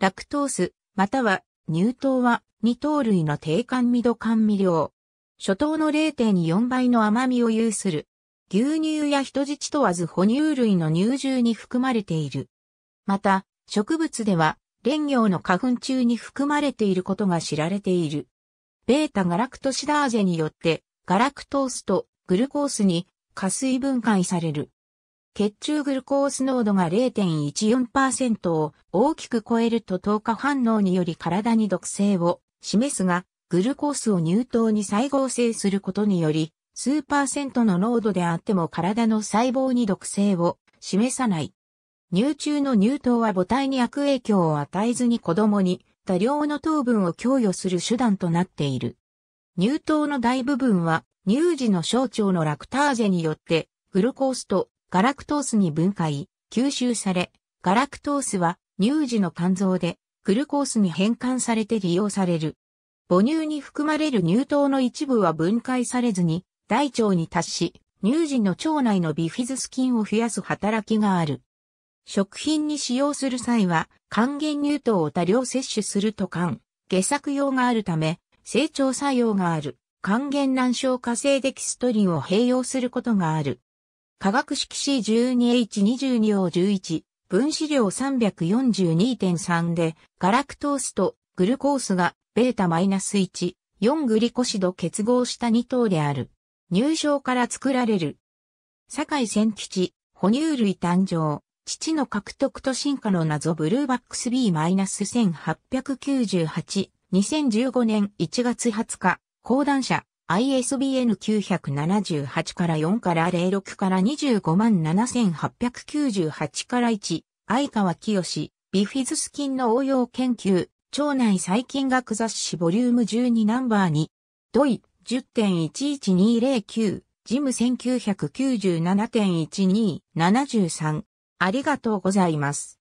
ラクトース、または乳糖は二糖類の低甘味度甘味料。初糖の0.4倍の甘みを有する。牛乳や人質問わず哺乳類の乳汁に含まれている。また、植物では、蓮葉の花粉中に含まれていることが知られている。ベータガラクトシダーゼによって、ガラクトースとグルコースに加水分解される。血中グルコース濃度が0.14%を大きく超えると糖化反応により体に毒性を示すが、グルコースを乳糖に再合成することにより、数パーセントの濃度であっても体の細胞に毒性を示さない。乳中の乳糖は母体に悪影響を与えずに子供に多量の糖分を供与する手段となっている。乳糖の大部分は乳児の小腸のラクターゼによってグルコースとガラクトースに分解、吸収され、ガラクトースは乳児の肝臓でグルコースに変換されて利用される。母乳に含まれる乳糖の一部は分解されずに大腸に達し、乳児の腸内のビフィズス菌を増やす働きがある。食品に使用する際は、還元乳糖を多量摂取すると肝、下作用があるため、成長作用がある、還元卵消化性デキストリンを併用することがある。化学式 C12H22 を11、分子量342.3で、ガラクトースとグルコースがベータ -1、4グリコシド結合した2等である。入賞から作られる。堺千吉、哺乳類誕生、父の獲得と進化の謎ブルーバックス B-1898、2015年1月20日、講談社、ISBN 978から4から06から25万7898から1、相川清、ビフィズス菌の応用研究、腸内細菌学雑誌ボリューム12ナンバー2、ドイ10.11209、ジム1997.1273。ありがとうございます。